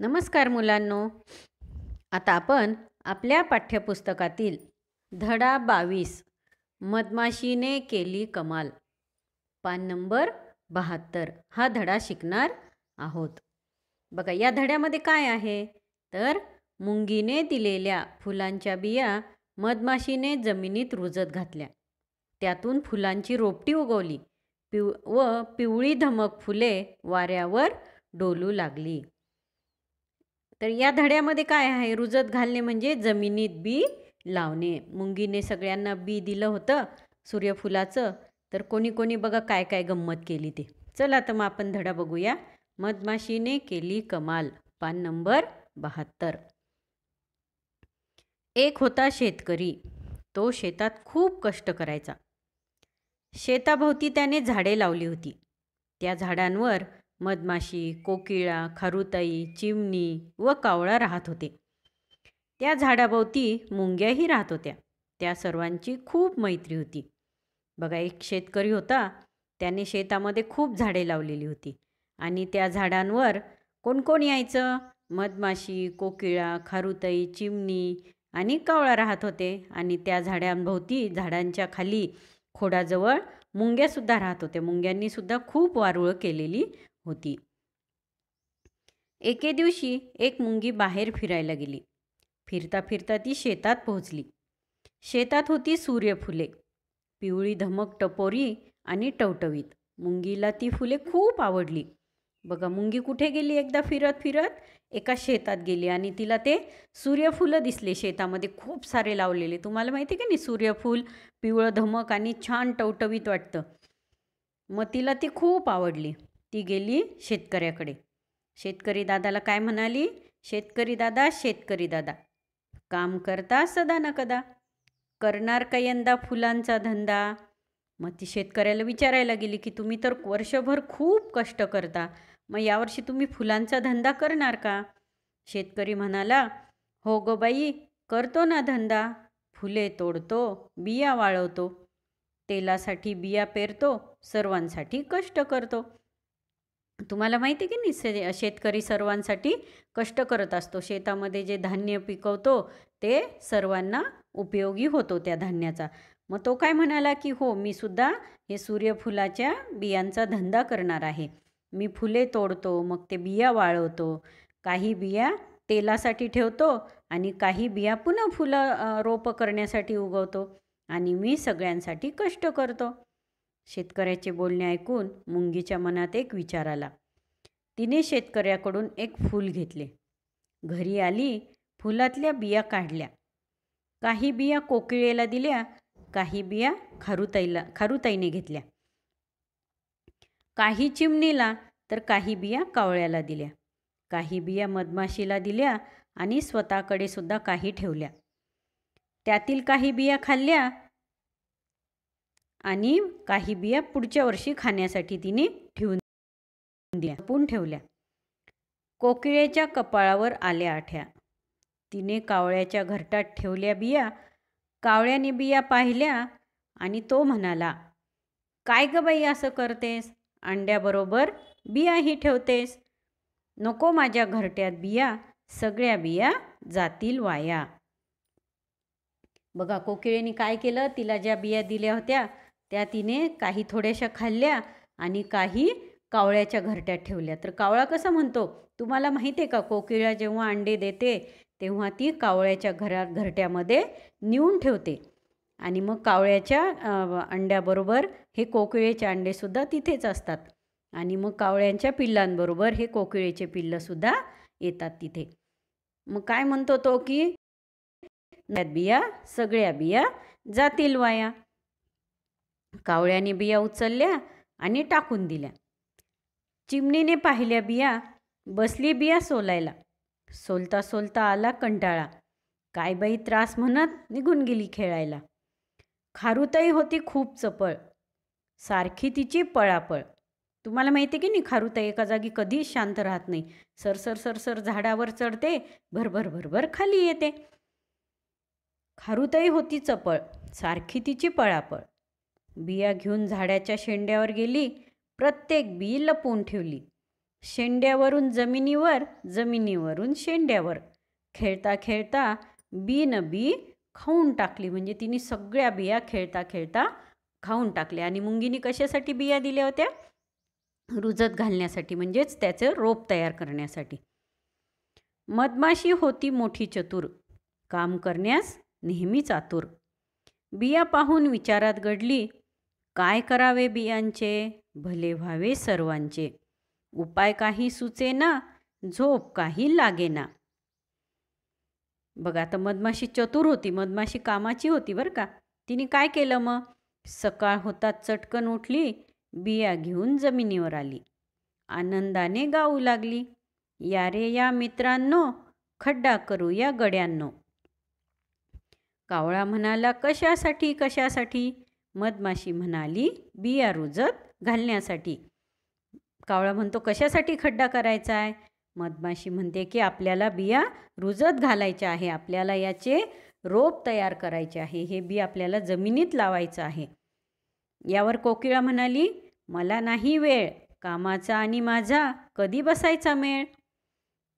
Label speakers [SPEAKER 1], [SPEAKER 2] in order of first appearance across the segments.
[SPEAKER 1] नमस्कार मुलांनो आता आपण आपल्या पाठ्यपुस्तकातील धडा बावीस मधमाशीने केली कमाल पान नंबर बहात्तर हा धडा शिकणार आहोत बघा या धड्यामध्ये काय आहे तर मुंगीने दिलेल्या फुलांच्या बिया मधमाशीने जमिनीत रुजत घातल्या त्यातून फुलांची रोपटी उगवली पिव व पिवळी धमक फुले वाऱ्यावर डोलू लागली तर या धड्यामध्ये काय आहे रुजत घालणे म्हणजे जमिनीत बी लावणे मुंगीने सगळ्यांना बी दिलं होतं सूर्यफुलाचं तर कोणी कोणी बघा काय काय गंमत केली ते चला तर मग आपण धडा बघूया मधमाशीने केली कमाल पान नंबर बहात्तर एक होता शेतकरी तो शेतात खूप कष्ट करायचा शेताभोवती त्याने झाडे लावली होती त्या झाडांवर मधमाशी कोकिळा खारुताई चिमणी व कावळा राहत होते त्या झाडाभोवती मुंग्याही राहत होत्या त्या सर्वांची खूप मैत्री होती बघा एक शेतकरी होता त्याने शेतामध्ये खूप झाडे लावलेली होती आणि त्या झाडांवर कोण कोण यायचं मधमाशी कोकिळा खारुताई चिमणी आणि कावळा राहत होते आणि त्या झाडांभोवती झाडांच्या खाली खोडाजवळ मुंग्यासुद्धा राहत होते मुंग्यांनीसुद्धा खूप वारुळं केलेली होती एके दिवशी एक मुंगी बाहेर फिरायला गेली फिरता फिरता ती शेतात पोहोचली शेतात होती सूर्यफुले पिवळी धमक टपोरी आणि टवटवीत मुंगीला ती फुले खूप आवडली बघा मुंगी कुठे गेली एकदा फिरत फिरत एका शेतात गेली आणि तिला ते सूर्यफुलं दिसले शेतामध्ये खूप सारे लावलेले तुम्हाला माहिती आहे का नाही सूर्यफूल पिवळं धमक आणि छान टवटवीत वाटतं मग तिला ती खूप आवडली ती गेली शेतकऱ्याकडे शेतकरी दादाला काय म्हणाली शेतकरी दादा शेतकरी दादा काम करता सदा ना कदा करणार का यंदा फुलांचा धंदा मग ती शेतकऱ्याला विचारायला गेली की तुम्ही तर वर्षभर खूप कष्ट करता मग यावर्षी तुम्ही फुलांचा धंदा करणार का शेतकरी म्हणाला हो गो बाई करतो ना धंदा फुले तोडतो बिया वाळवतो तेलासाठी बिया पेरतो सर्वांसाठी कष्ट करतो तुम्हाला माहिती आहे की नाही शे शेतकरी सर्वांसाठी कष्ट करत असतो शेतामध्ये जे धान्य पिकवतो ते सर्वांना उपयोगी होतो त्या धान्याचा मग तो काय म्हणाला की हो मी सुद्धा हे सूर्यफुलाच्या बियांचा धंदा करणार आहे मी फुले तोडतो मग ते बिया वाळवतो काही बिया तेलासाठी ठेवतो आणि काही बिया पुन्हा फुलं रोपं करण्यासाठी उगवतो आणि मी सगळ्यांसाठी कष्ट करतो शेतकऱ्याचे बोलणे ऐकून मुंगीच्या मनात एक विचार आला तिने शेतकऱ्याकडून एक फूल घेतले घरी आली फुलातल्या बिया काढल्या काही बिया कोकिळेला दिल्या काही बिया खारुताईला खारुताईने घेतल्या काही चिमणीला तर काही बिया कावळ्याला दिल्या काही बिया मधमाशीला दिल्या आणि स्वतःकडे सुद्धा काही ठेवल्या त्यातील काही बिया खाल्ल्या आणि काही बिया पुढच्या वर्षी खाण्यासाठी तिने ठेवून दिल्या पण ठेवल्या कोकिळेच्या कपाळावर आल्या आठ्या तिने कावळ्याच्या घरटात ठेवल्या बिया कावळ्याने बिया पाहिल्या आणि तो म्हणाला काय ग बाई असं करतेस अंड्याबरोबर बियाही ठेवतेस नको माझ्या घरट्यात बिया सगळ्या बिया जातील वाया बघा कोकिळेने काय केलं तिला ज्या बिया दिल्या होत्या त्या तिने काही थोड्याशा खाल्ल्या आणि काही कावळ्याच्या घरट्यात ठेवल्या तर कावळा कसा म्हणतो तुम्हाला माहिती आहे का कोकिळा जेव्हा अंडे देते तेव्हा ती कावळ्याच्या घरात घरट्यामध्ये नेऊन ठेवते आणि मग कावळ्याच्या अंड्याबरोबर हे कोकिळेचे अंडेसुद्धा तिथेच असतात आणि मग कावळ्यांच्या पिल्लांबरोबर हे कोकिळेचे पिल्लंसुद्धा येतात तिथे मग काय म्हणतो तो की बिया सगळ्या बिया जातील वाया कावळ्याने बिया उचलल्या आणि टाकून दिल्या चिमणीने पाहिल्या बिया बसली बिया सोलायला सोलता सोलता आला कंटाळा काय बाई त्रास म्हणत निघून गेली खेळायला खारुताई होती खूप चपळ सारखी तिची पळापळ तुम्हाला माहिती आहे की नाही खारुताई एका जागी कधीच शांत राहत नाही सरसर सरसर झाडावर चढते भरभर भरभर खाली येते खारुताई होती चपळ सारखी तिची पळापळ बिया घेऊन झाडाच्या शेंड्यावर गेली प्रत्येक बी लपवून ठेवली शेंड्यावरून जमिनीवर जमिनीवरून शेंड्यावर खेळता खेळता बी न बी खाऊन टाकली म्हणजे तिने सगळ्या बिया खेळता खेळता खाऊन टाकल्या आणि मुंगीने कशासाठी बिया दिल्या होत्या रुजत घालण्यासाठी म्हणजेच त्याचं रोप तयार करण्यासाठी मधमाशी होती मोठी चतुर काम करण्यास नेहमीच आतुर बिया पाहून विचारात घडली काय करावे बियांचे भले व्हावे सर्वांचे उपाय काही सुचे ना झोप काही लागे ना बघा आता मधमाशी चतुर होती मधमाशी कामाची होती बरं का तिने काय केलं मग सकाळ होता चटकन उठली बिया घेऊन जमिनीवर आली आनंदाने गाऊ लागली यारे रे या मित्रांनो खड्डा करू या गड्यांनो कावळा म्हणाला कशासाठी कशासाठी मधमाशी म्हणाली बिया रुजत घालण्यासाठी कावळा म्हणतो कशासाठी खड्डा करायचा आहे मधमाशी म्हणते की आपल्याला बिया रुजत घालायच्या आहे आपल्याला याचे रोप तयार करायचे आहे हे बी आपल्याला जमिनीत लावायचं आहे यावर कोकिळा म्हणाली मला नाही वेळ कामाचा आणि माझा कधी बसायचा मेळ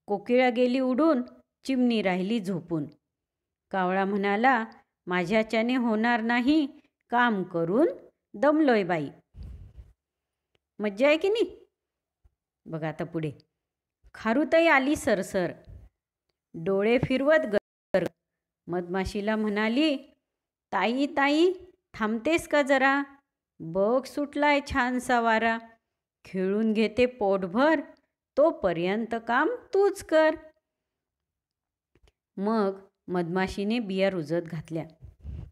[SPEAKER 1] कोकिळा गेली उडून चिमणी राहिली झोपून कावळा म्हणाला माझ्याच्याने होणार नाही काम करून दमलोय बाई मज्जा आहे की नाही बघा आता पुढे खारुताई आली सरसर डोळे फिरवत गर मधमाशीला म्हणाली ताई ताई थांबतेस का जरा बघ सुटलाय छानसा वारा खेळून घेते पोटभर तोपर्यंत काम तूच कर मग मधमाशीने बिया रुजत घातल्या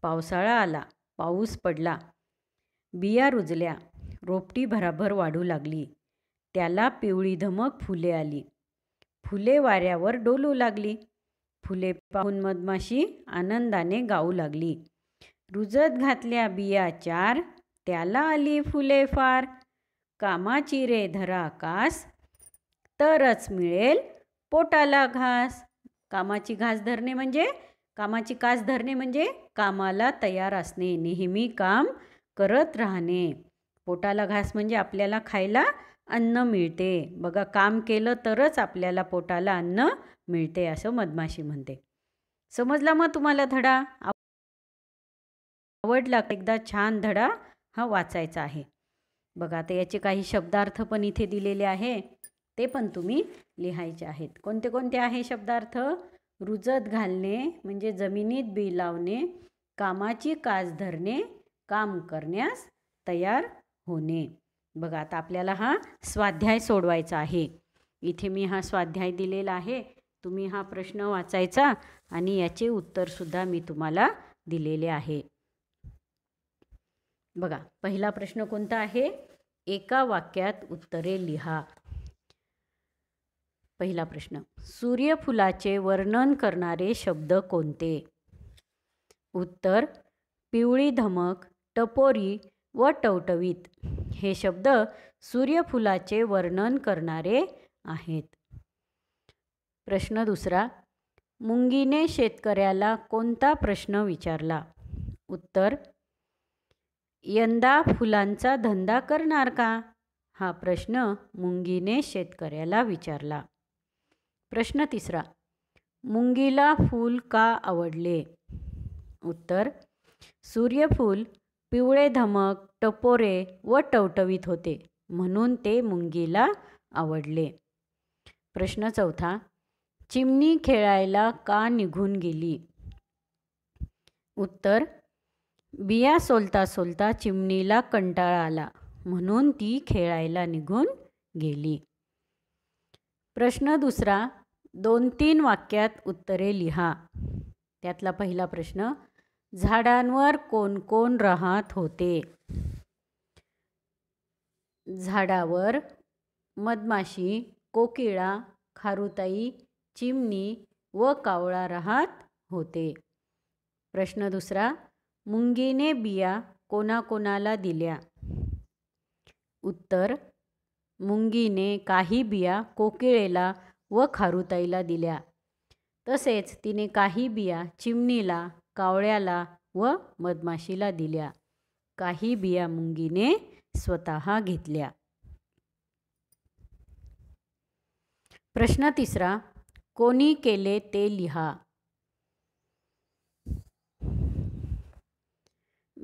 [SPEAKER 1] पावसाळा आला पाऊस पडला बिया रुजल्या रोपटी भराभर वाढू लागली त्याला पिवळी धमक फुले आली फुले वाऱ्यावर डोलू लागली फुले पाहून मधमाशी आनंदाने गाऊ लागली रुजत घातल्या बिया चार त्याला आली फुले फार कामाची रे धरा कास तरच मिळेल पोटाला घास कामाची घास धरणे म्हणजे कामाची कास धरणे म्हणजे कामाला तयार असणे नेहमी काम करत राहणे पोटाला घास म्हणजे आपल्याला खायला अन्न मिळते बघा काम केलं तरच आपल्याला पोटाला अन्न मिळते असं मधमाशी म्हणते समजला मग तुम्हाला धडा आवडला एकदा छान धडा हा वाचायचा आहे बघा आता याचे काही शब्दार्थ पण इथे दिलेले आहे ते पण तुम्ही लिहायचे आहेत कोणते कोणते आहे शब्दार्थ रुजत घालणे म्हणजे जमिनीत बी लावणे कामाची कास धरणे काम करण्यास तयार होणे बघा आता आपल्याला हा स्वाध्याय सोडवायचा आहे इथे मी हा स्वाध्याय दिलेला आहे तुम्ही हा प्रश्न वाचायचा आणि याचे उत्तरसुद्धा मी तुम्हाला दिलेले आहे बघा पहिला प्रश्न कोणता आहे एका वाक्यात उत्तरे लिहा पहिला प्रश्न सूर्यफुलाचे वर्णन करणारे शब्द कोणते उत्तर पिवळी धमक टपोरी व टवटवीत हे शब्द सूर्यफुलाचे वर्णन करणारे आहेत प्रश्न दुसरा मुंगीने शेतकऱ्याला कोणता प्रश्न विचारला उत्तर यंदा फुलांचा धंदा करणार का हा प्रश्न मुंगीने शेतकऱ्याला विचारला प्रश्न तिसरा मुंगीला फूल का आवडले उत्तर सूर्यफूल पिवळे धमक टपोरे व टवटवीत होते म्हणून ते मुंगीला आवडले प्रश्न चौथा चिमणी खेळायला का निघून गेली उत्तर बिया सोलता सोलता चिमणीला कंटाळा आला म्हणून ती खेळायला निघून गेली प्रश्न दुसरा दोन तीन वाक्यात उत्तरे लिहा त्यातला पहिला प्रश्न झाडांवर कोण कोण राहत होते झाडावर मधमाशी कोकिळा खारुताई चिमणी व कावळा राहत होते प्रश्न दुसरा मुंगीने बिया कोणाकोणाला दिल्या उत्तर मुंगीने काही बिया कोकिळेला व खारुताईला दिल्या तसेच तिने काही बिया चिमणीला कावळ्याला व मधमाशीला दिल्या काही बिया मुंगीने स्वतः घेतल्या प्रश्न तिसरा कोणी केले ते लिहा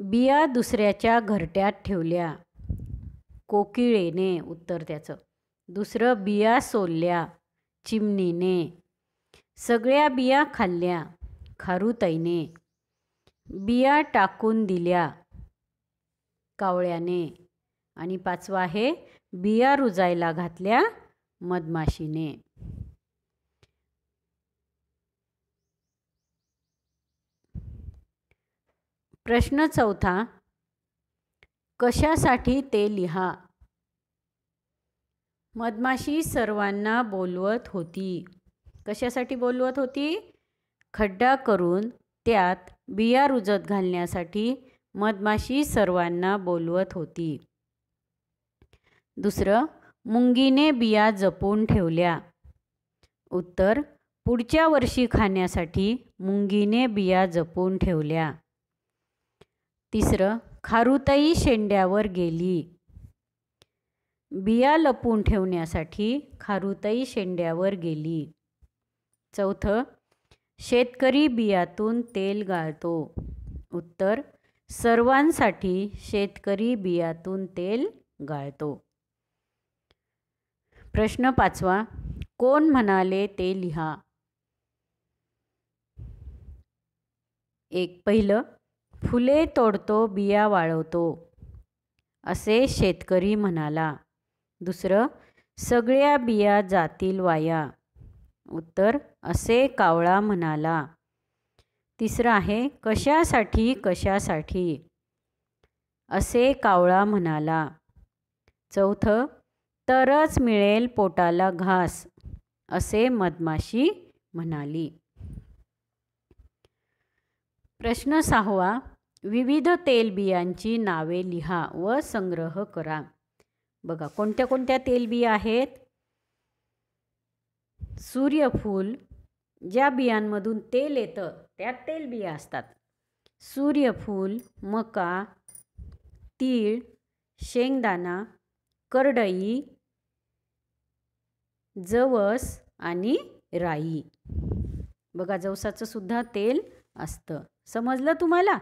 [SPEAKER 1] बिया दुसऱ्याच्या घरट्यात ठेवल्या कोकिळेने उत्तर त्याचं दुसरं बिया सोलल्या चिमणीने सगळ्या बिया खाल्ल्या खारुताईने बिया टाकून दिल्या कावळ्याने आणि पाचवा आहे बिया रुजायला घातल्या मधमाशीने प्रश्न चौथा कशासाठी ते लिहा मधमाशी सर्वांना बोलवत होती कशासाठी बोलवत होती खड्डा करून त्यात बिया रुजत घालण्यासाठी मधमाशी सर्वांना बोलवत होती दुसरं मुंगीने बिया जपून ठेवल्या उत्तर पुढच्या वर्षी खाण्यासाठी मुंगीने बिया जपून ठेवल्या तिसरं खारुताई शेंड्यावर गेली बिया लपून ठेवण्यासाठी खारुताई शेंड्यावर गेली चौथं शेतकरी बियातून तेल गाळतो उत्तर सर्वांसाठी शेतकरी बियातून तेल गाळतो प्रश्न पाचवा कोण म्हणाले ते लिहा एक पहिलं फुले तोडतो बिया वाळवतो असे शेतकरी म्हणाला दुसरं सगळ्या बिया जातील वाया उत्तर असे कावळा म्हणाला तिसरं आहे कशासाठी कशासाठी असे कावळा म्हणाला चौथं तरच मिळेल पोटाला घास असे मधमाशी म्हणाली प्रश्न सहावा विविध तेलबियांची नावे लिहा व संग्रह करा बघा कोणत्या कोणत्या तेलबिया आहेत सूर्यफूल ज्या बियांमधून तेल येतं त्यात तेलबिया असतात सूर्यफूल मका तीळ शेंगदाणा करडई जवस आणि राई बघा जवसाचं सुद्धा तेल असतं समजलं तुम्हाला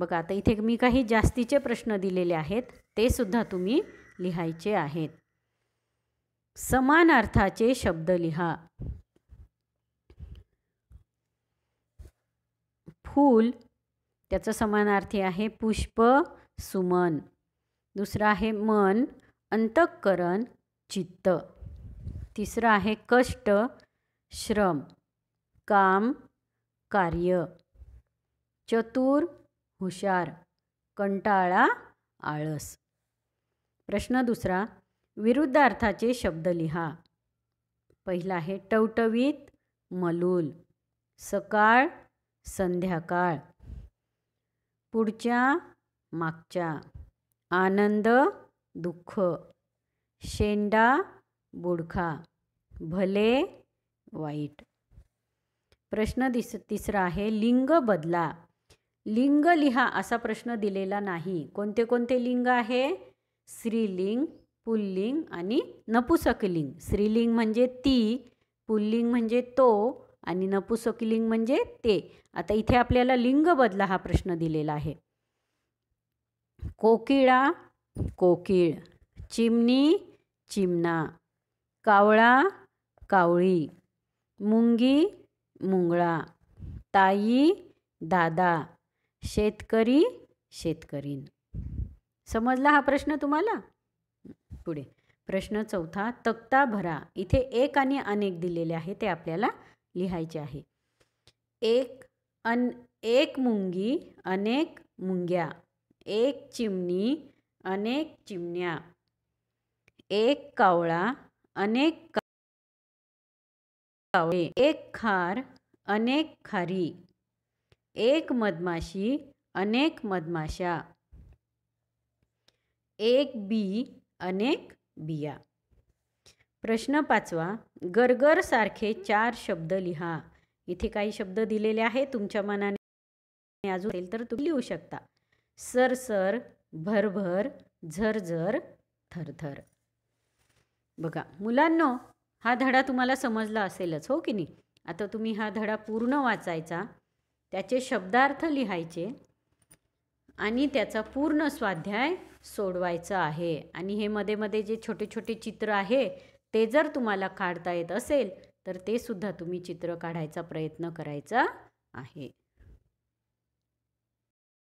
[SPEAKER 1] बघा आता इथे मी काही जास्तीचे प्रश्न दिलेले आहेत ते सुद्धा तुम्ही लिहायचे आहेत समान अर्थाचे शब्द लिहा फूल त्याचं समानार्थी आहे पुष्प सुमन दुसरं आहे मन अंतःकरण चित्त तिसरं आहे कष्ट श्रम काम कार्य चतुर हुशार कंटाळा आळस प्रश्न दुसरा विरुद्ध अर्थाचे शब्द लिहा पहिला आहे टवटवीत मलूल सकाळ संध्याकाळ पुढच्या मागच्या आनंद दुःख शेंडा बुडखा भले वाईट प्रश्न दिस तिसरा आहे लिंग बदला लिंग लिहा असा प्रश्न दिलेला नाही कोणते कोणते लिंग आहे स्त्रीलिंग पुल्लिंग आणि नपुसकलिंग स्त्रीलिंग म्हणजे ती पुल्लिंग म्हणजे तो आणि नपुसकलिंग म्हणजे ते आता इथे आपल्याला लिंग बदला हा प्रश्न दिलेला आहे कोकिळा कोकिळ चिमणी चिमणा कावळा कावळी मुंगी मुंगळा ताई दादा शेतकरी शेतकरीन समजला हा प्रश्न तुम्हाला पुढे प्रश्न चौथा तक्ता भरा इथे एक आणि अनेक दिलेले आहे ते आपल्याला लिहायचे आहे एक अन एक मुंगी अनेक मुंग्या एक चिमणी अनेक चिमण्या एक कावळा अनेक कावळे एक खार अनेक खारी एक मधमाशी अनेक मधमाशा एक बी अनेक बिया प्रश्न पाचवा सारखे चार शब्द लिहा इथे काही शब्द दिलेले आहेत तुमच्या मनाने अजून तर तुम्ही लिहू शकता सरसर भरभर झरझर थरथर बघा मुलांनो हा धडा तुम्हाला समजला असेलच हो की नाही आता तुम्ही हा धडा पूर्ण वाचायचा त्याचे शब्दार्थ लिहायचे आणि त्याचा पूर्ण स्वाध्याय सोडवायचं आहे आणि हे मध्ये मध्ये जे छोटे छोटे चित्र आहे ते जर तुम्हाला काढता येत असेल तर ते सुद्धा तुम्ही चित्र काढायचा प्रयत्न करायचा आहे